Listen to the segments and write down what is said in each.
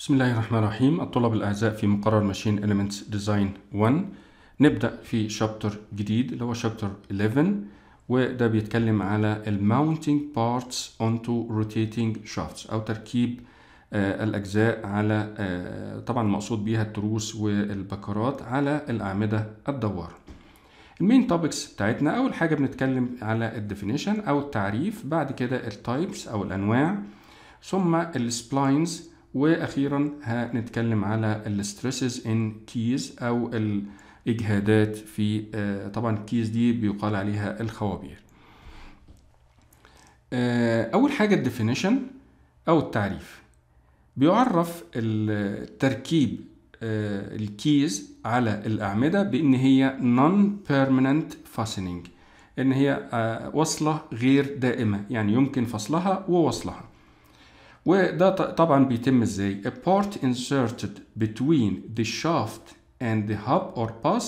بسم الله الرحمن الرحيم الطلاب الأعزاء في مقرر ماشين Elements Design 1 نبدأ في شابتر جديد اللي هو شابتر 11 وده بيتكلم على الماونتنج بارتس اونتو روتيتنج شافتس أو تركيب آه الأجزاء على آه طبعا المقصود بيها التروس والبكرات على الأعمدة الدوارة المين توبكس بتاعتنا أول حاجة بنتكلم على الديفينيشن أو التعريف بعد كده التايبس أو الأنواع ثم السبلاينز واخيرا هنتكلم على الستريسز ان كيز او الاجهادات في آه، طبعا الكيز دي بيقال عليها الخوابير آه، اول حاجه الديفينيشن او التعريف بيعرف التركيب آه، الكيز على الاعمده بان هي نون permanent fastening ان هي وصله غير دائمه يعني يمكن فصلها ووصلها وده طبعا بيتم ازاي a part inserted between the shaft and the hub or pass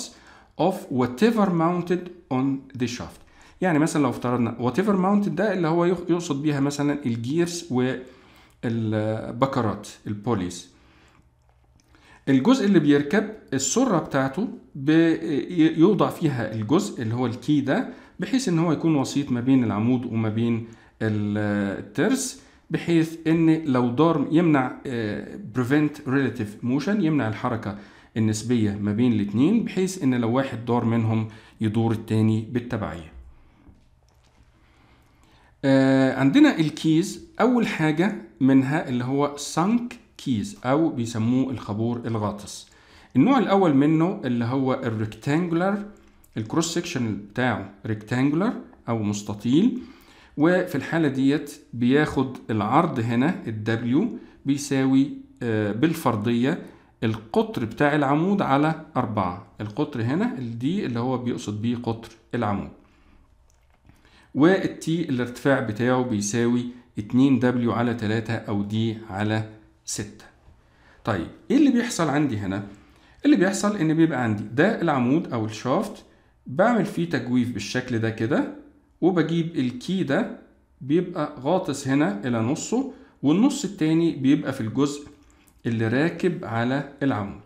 of whatever mounted on the shaft يعني مثلا لو افترضنا whatever mounted ده اللي هو يقصد بيها مثلا الجيرز والبكرات البوليس الجزء اللي بيركب السره بتاعته بيوضع فيها الجزء اللي هو الكي ده بحيث ان هو يكون وسيط ما بين العمود وما بين الترس بحيث ان لو دار يمنع بريفنت ريلاتيف موشن يمنع الحركه النسبيه ما بين الاثنين بحيث ان لو واحد دار منهم يدور التاني بالتبعيه آه، عندنا الكيز اول حاجه منها اللي هو سانك كيز او بيسموه الخابور الغاطس النوع الاول منه اللي هو الريكتانجولار الكروس سكشن بتاعه ريكتانجولار او مستطيل وفي الحالة ديت بياخد العرض هنا ال W بيساوي آه، بالفرضية القطر بتاع العمود على أربعة القطر هنا D اللي هو بيقصد بيه قطر العمود والتي الارتفاع بتاعه بيساوي 2W على 3 أو D على 6 طيب إيه اللي بيحصل عندي هنا؟ اللي بيحصل إن بيبقى عندي ده العمود أو الشافت بعمل فيه تجويف بالشكل ده كده وبجيب الكي ده بيبقى غاطس هنا الى نصه والنص التاني بيبقى في الجزء اللي راكب على العمود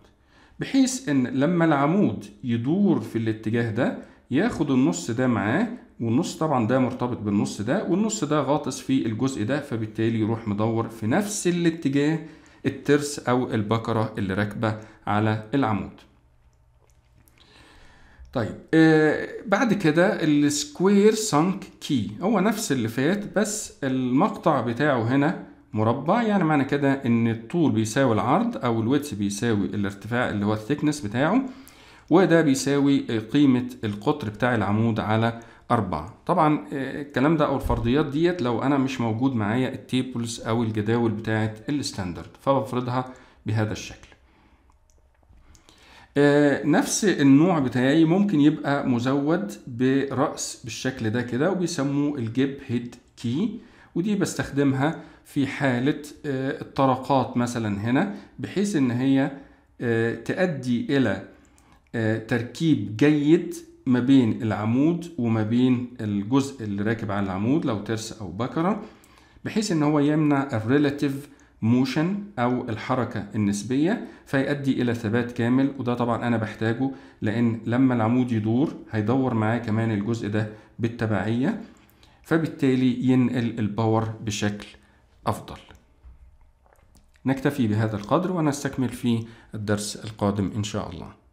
بحيث ان لما العمود يدور في الاتجاه ده ياخد النص ده معاه والنص طبعا ده مرتبط بالنص ده والنص ده غاطس في الجزء ده فبالتالي يروح مدور في نفس الاتجاه الترس او البكرة اللي راكبة على العمود طيب آه بعد كده السكوير سانك كي هو نفس اللي فات بس المقطع بتاعه هنا مربع يعني معنى كده ان الطول بيساوي العرض او الويتس بيساوي الارتفاع اللي هو الثيكنس بتاعه وده بيساوي قيمة القطر بتاع العمود على أربعة طبعا آه، الكلام ده أو الفرضيات ديت لو أنا مش موجود معايا التيبلز أو الجداول بتاعة الستاندرد فبفرضها بهذا الشكل آه، نفس النوع بتاعي ممكن يبقى مزود برأس بالشكل ده كده وبيسموه الجيب هيد كي ودي بستخدمها في حالة آه، الطرقات مثلا هنا بحيث ان هي آه، تؤدي الى تركيب جيد ما بين العمود وما بين الجزء اللي راكب على العمود لو ترس او بكرة بحيث ان هو يمنع الريلاتيف موشن او الحركه النسبيه فيؤدي الى ثبات كامل وده طبعا انا بحتاجه لان لما العمود يدور هيدور معاه كمان الجزء ده بالتبعيه فبالتالي ينقل الباور بشكل افضل نكتفي بهذا القدر ونستكمل في الدرس القادم ان شاء الله